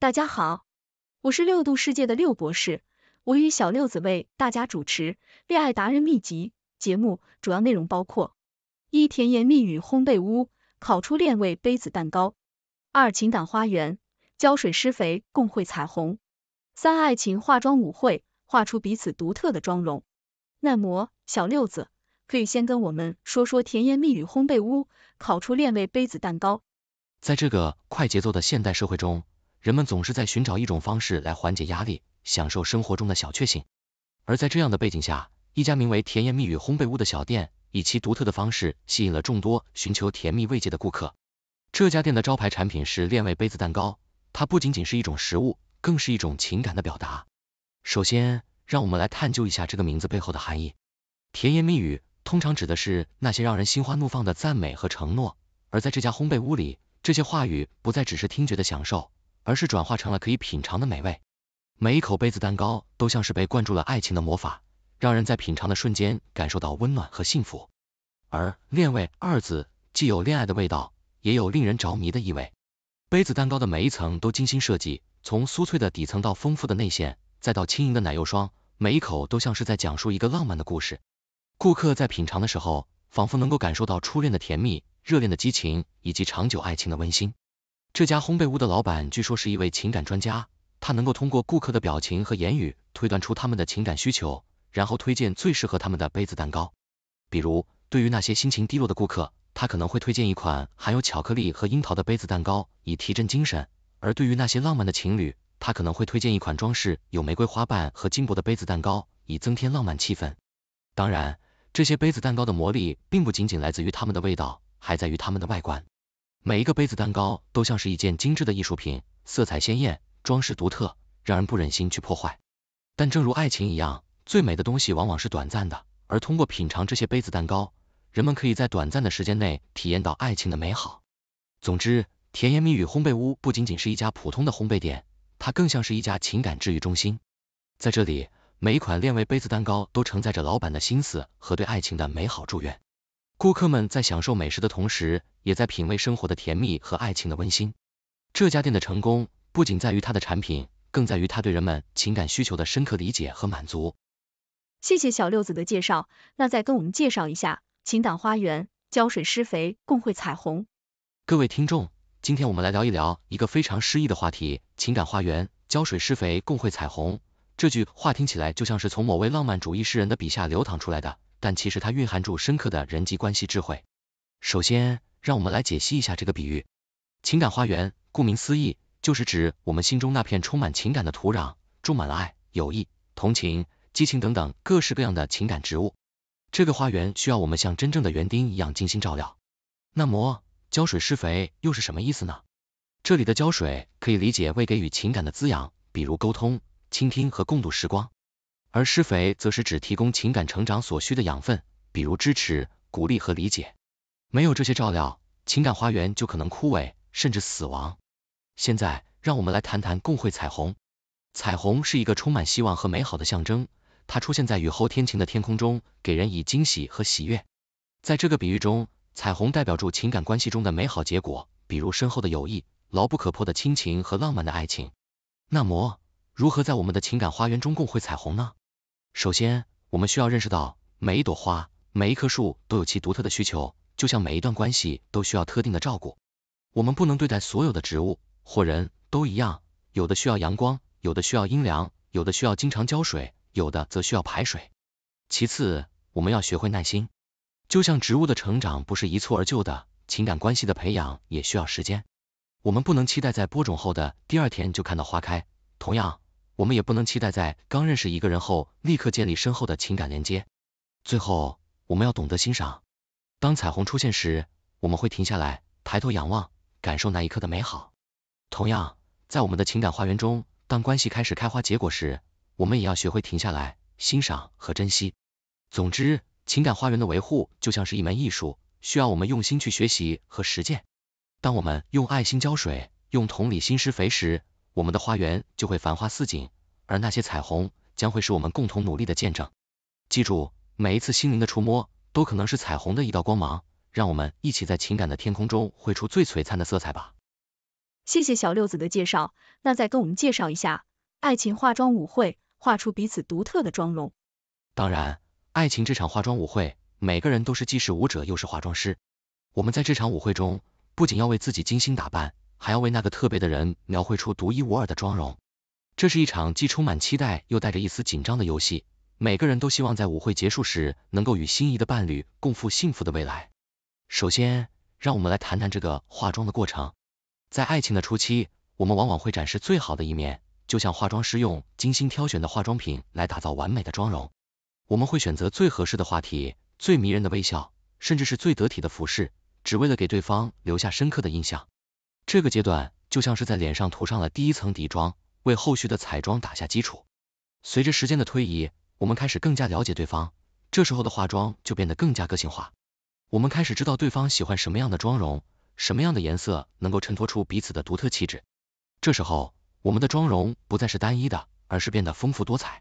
大家好，我是六度世界的六博士，我与小六子为大家主持《恋爱达人秘籍》节目，主要内容包括：一、甜言蜜语烘焙屋，烤出恋味杯子蛋糕；二、情感花园，浇水施肥共绘彩虹；三、爱情化妆舞会，画出彼此独特的妆容。那么，小六子，可以先跟我们说说甜言蜜语烘焙屋，烤出恋味杯子蛋糕。在这个快节奏的现代社会中。人们总是在寻找一种方式来缓解压力，享受生活中的小确幸。而在这样的背景下，一家名为“甜言蜜语烘焙屋”的小店，以其独特的方式吸引了众多寻求甜蜜慰藉的顾客。这家店的招牌产品是恋味杯子蛋糕，它不仅仅是一种食物，更是一种情感的表达。首先，让我们来探究一下这个名字背后的含义。甜言蜜语通常指的是那些让人心花怒放的赞美和承诺，而在这家烘焙屋里，这些话语不再只是听觉的享受。而是转化成了可以品尝的美味，每一口杯子蛋糕都像是被灌注了爱情的魔法，让人在品尝的瞬间感受到温暖和幸福。而恋味二字既有恋爱的味道，也有令人着迷的意味。杯子蛋糕的每一层都精心设计，从酥脆的底层到丰富的内馅，再到轻盈的奶油霜，每一口都像是在讲述一个浪漫的故事。顾客在品尝的时候，仿佛能够感受到初恋的甜蜜、热恋的激情，以及长久爱情的温馨。这家烘焙屋的老板据说是一位情感专家，他能够通过顾客的表情和言语推断出他们的情感需求，然后推荐最适合他们的杯子蛋糕。比如，对于那些心情低落的顾客，他可能会推荐一款含有巧克力和樱桃的杯子蛋糕，以提振精神；而对于那些浪漫的情侣，他可能会推荐一款装饰有玫瑰花瓣和金箔的杯子蛋糕，以增添浪漫气氛。当然，这些杯子蛋糕的魔力并不仅仅来自于它们的味道，还在于它们的外观。每一个杯子蛋糕都像是一件精致的艺术品，色彩鲜艳，装饰独特，让人不忍心去破坏。但正如爱情一样，最美的东西往往是短暂的。而通过品尝这些杯子蛋糕，人们可以在短暂的时间内体验到爱情的美好。总之，甜言蜜语烘焙屋不仅仅是一家普通的烘焙店，它更像是一家情感治愈中心。在这里，每一款恋味杯子蛋糕都承载着老板的心思和对爱情的美好祝愿。顾客们在享受美食的同时，也在品味生活的甜蜜和爱情的温馨。这家店的成功不仅在于它的产品，更在于它对人们情感需求的深刻理解和满足。谢谢小六子的介绍，那再跟我们介绍一下“情感花园，浇水施肥，共绘彩虹”。各位听众，今天我们来聊一聊一个非常诗意的话题，“情感花园，浇水施肥，共绘彩虹”。这句话听起来就像是从某位浪漫主义诗人的笔下流淌出来的。但其实它蕴含住深刻的人际关系智慧。首先，让我们来解析一下这个比喻。情感花园，顾名思义，就是指我们心中那片充满情感的土壤，种满了爱、友谊、同情、激情等等各式各样的情感植物。这个花园需要我们像真正的园丁一样精心照料。那么，浇水施肥又是什么意思呢？这里的浇水可以理解为给予情感的滋养，比如沟通、倾听和共度时光。而施肥则是指提供情感成长所需的养分，比如支持、鼓励和理解。没有这些照料，情感花园就可能枯萎甚至死亡。现在，让我们来谈谈共绘彩虹。彩虹是一个充满希望和美好的象征，它出现在雨后天晴的天空中，给人以惊喜和喜悦。在这个比喻中，彩虹代表住情感关系中的美好结果，比如深厚的友谊、牢不可破的亲情和浪漫的爱情。那么，如何在我们的情感花园中共绘彩虹呢？首先，我们需要认识到，每一朵花，每一棵树都有其独特的需求，就像每一段关系都需要特定的照顾。我们不能对待所有的植物或人都一样，有的需要阳光，有的需要阴凉，有的需要经常浇水，有的则需要排水。其次，我们要学会耐心，就像植物的成长不是一蹴而就的，情感关系的培养也需要时间。我们不能期待在播种后的第二天就看到花开，同样。我们也不能期待在刚认识一个人后立刻建立深厚的情感连接。最后，我们要懂得欣赏，当彩虹出现时，我们会停下来抬头仰望，感受那一刻的美好。同样，在我们的情感花园中，当关系开始开花结果时，我们也要学会停下来欣赏和珍惜。总之，情感花园的维护就像是一门艺术，需要我们用心去学习和实践。当我们用爱心浇水，用同理心施肥时，我们的花园就会繁花似锦，而那些彩虹将会是我们共同努力的见证。记住，每一次心灵的触摸都可能是彩虹的一道光芒。让我们一起在情感的天空中绘出最璀璨的色彩吧。谢谢小六子的介绍，那再跟我们介绍一下，爱情化妆舞会，画出彼此独特的妆容。当然，爱情这场化妆舞会，每个人都是既是舞者又是化妆师。我们在这场舞会中，不仅要为自己精心打扮。还要为那个特别的人描绘出独一无二的妆容，这是一场既充满期待又带着一丝紧张的游戏。每个人都希望在舞会结束时能够与心仪的伴侣共赴幸福的未来。首先，让我们来谈谈这个化妆的过程。在爱情的初期，我们往往会展示最好的一面，就像化妆师用精心挑选的化妆品来打造完美的妆容。我们会选择最合适的话题、最迷人的微笑，甚至是最得体的服饰，只为了给对方留下深刻的印象。这个阶段就像是在脸上涂上了第一层底妆，为后续的彩妆打下基础。随着时间的推移，我们开始更加了解对方，这时候的化妆就变得更加个性化。我们开始知道对方喜欢什么样的妆容，什么样的颜色能够衬托出彼此的独特气质。这时候，我们的妆容不再是单一的，而是变得丰富多彩。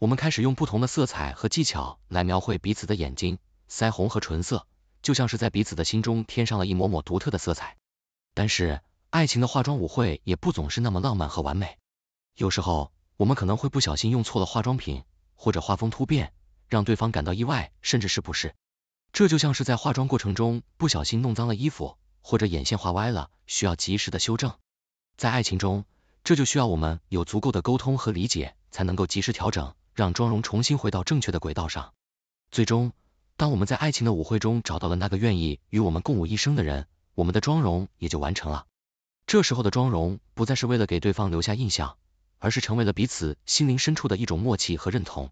我们开始用不同的色彩和技巧来描绘彼此的眼睛、腮红和唇色，就像是在彼此的心中添上了一抹抹独特的色彩。但是，爱情的化妆舞会也不总是那么浪漫和完美。有时候，我们可能会不小心用错了化妆品，或者画风突变，让对方感到意外甚至是不适。这就像是在化妆过程中不小心弄脏了衣服，或者眼线画歪了，需要及时的修正。在爱情中，这就需要我们有足够的沟通和理解，才能够及时调整，让妆容重新回到正确的轨道上。最终，当我们在爱情的舞会中找到了那个愿意与我们共舞一生的人。我们的妆容也就完成了。这时候的妆容不再是为了给对方留下印象，而是成为了彼此心灵深处的一种默契和认同。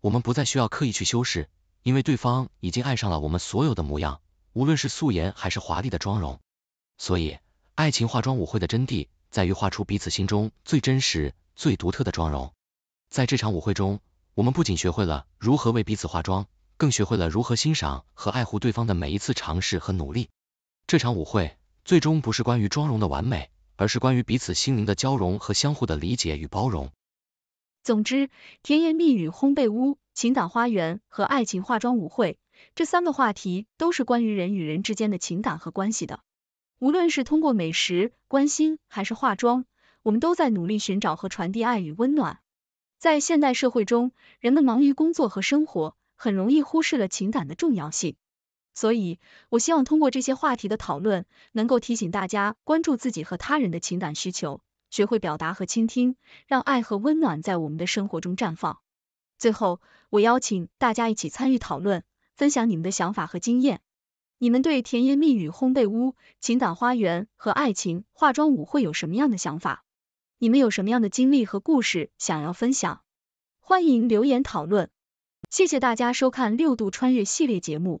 我们不再需要刻意去修饰，因为对方已经爱上了我们所有的模样，无论是素颜还是华丽的妆容。所以，爱情化妆舞会的真谛在于画出彼此心中最真实、最独特的妆容。在这场舞会中，我们不仅学会了如何为彼此化妆，更学会了如何欣赏和爱护对方的每一次尝试和努力。这场舞会最终不是关于妆容的完美，而是关于彼此心灵的交融和相互的理解与包容。总之，甜言蜜语、烘焙屋、情感花园和爱情化妆舞会这三个话题都是关于人与人之间的情感和关系的。无论是通过美食、关心还是化妆，我们都在努力寻找和传递爱与温暖。在现代社会中，人们忙于工作和生活，很容易忽视了情感的重要性。所以，我希望通过这些话题的讨论，能够提醒大家关注自己和他人的情感需求，学会表达和倾听，让爱和温暖在我们的生活中绽放。最后，我邀请大家一起参与讨论，分享你们的想法和经验。你们对甜言蜜语烘焙屋、情感花园和爱情化妆舞会有什么样的想法？你们有什么样的经历和故事想要分享？欢迎留言讨论。谢谢大家收看六度穿越系列节目。